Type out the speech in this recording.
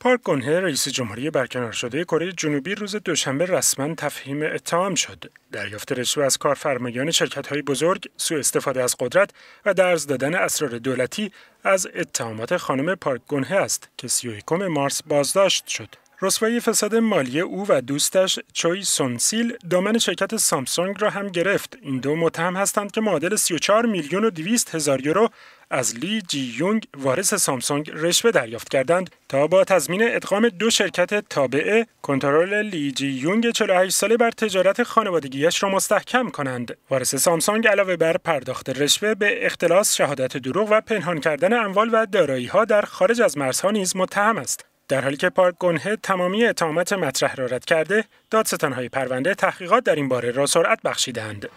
پارک گونه رئیس جمهوری برکنار شده کره جنوبی روز دوشنبه رسما تفهیم اتهام شد. دریافت رشوه از کارفرمایان های بزرگ، سوء استفاده از قدرت و درز دادن اسرار دولتی از اتهامات خانم پارک گونه است که 31 مارس بازداشت شد. رسوایی فساد مالی او و دوستش چوی سونسیل دامن شرکت سامسونگ را هم گرفت. این دو متهم هستند که معادل 34 میلیون و 200 هزار یورو از لی جی یونگ وارث سامسونگ رشوه دریافت کردند تا با تضمین ادغام دو شرکت تابعه کنترل لی جی یونگ 48 ساله بر تجارت خانوادگیش را مستحکم کنند وارث سامسونگ علاوه بر پرداخت رشوه به اختلاس شهادت دروغ و پنهان کردن اموال و داراییها در خارج از مرزها نیز متهم است در حالی که پارک گنهد تمامی اتهامات مطرح را رد کرده، دادستانهای پرونده تحقیقات در این باره را سرعت بخشیدند.